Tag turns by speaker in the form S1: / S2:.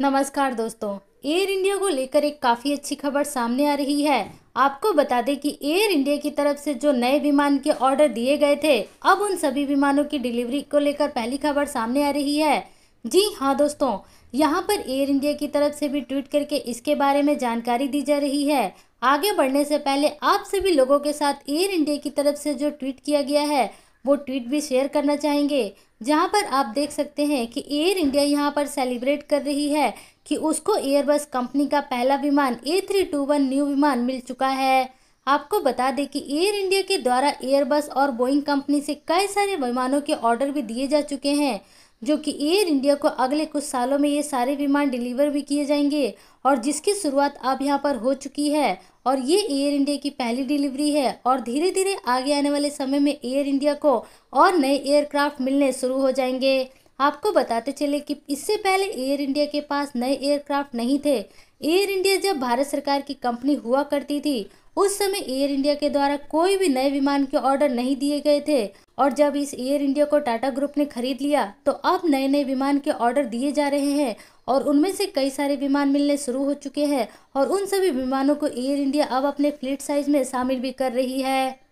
S1: नमस्कार दोस्तों air India को लेकर एक काफ़ी अच्छी खबर सामने आ रही है आपको बता दें कि एयर इंडिया की तरफ से जो नए विमान के ऑर्डर दिए गए थे अब उन सभी विमानों की डिलीवरी को लेकर पहली खबर सामने आ रही है जी हाँ दोस्तों यहाँ पर एयर इंडिया की तरफ से भी ट्वीट करके इसके बारे में जानकारी दी जा रही है आगे बढ़ने से पहले आप सभी लोगों के साथ एयर इंडिया की तरफ से जो ट्वीट किया गया है वो ट्वीट भी शेयर करना चाहेंगे जहां पर आप देख सकते हैं कि एयर इंडिया यहां पर सेलिब्रेट कर रही है कि उसको एयरबस कंपनी का पहला विमान A three two one new विमान मिल चुका है आपको बता दें कि एयर इंडिया के द्वारा एयरबस और बोइंग कंपनी से कई सारे विमानों के ऑर्डर भी दिए जा चुके हैं जो कि एयर इंडिया को अगले कुछ सालों में ये सारे विमान डिलीवर भी किए जाएंगे और जिसकी शुरुआत अब यहाँ पर हो चुकी है और ये एयर इंडिया की पहली डिलीवरी है और धीरे धीरे आगे आने वाले समय में एयर इंडिया को और नए एयरक्राफ्ट मिलने शुरू हो जाएंगे आपको बताते चले कि इससे पहले एयर इंडिया के पास नए एयरक्राफ्ट नहीं थे एयर इंडिया जब भारत सरकार की कंपनी हुआ करती थी उस समय एयर इंडिया के द्वारा कोई भी नए विमान के ऑर्डर नहीं दिए गए थे और जब इस एयर इंडिया को टाटा ग्रुप ने खरीद लिया तो अब नए नए विमान के ऑर्डर दिए जा रहे हैं और उनमें से कई सारे विमान मिलने शुरू हो चुके हैं और उन सभी विमानों को एयर इंडिया अब अपने फ्लीट साइज में शामिल भी कर रही है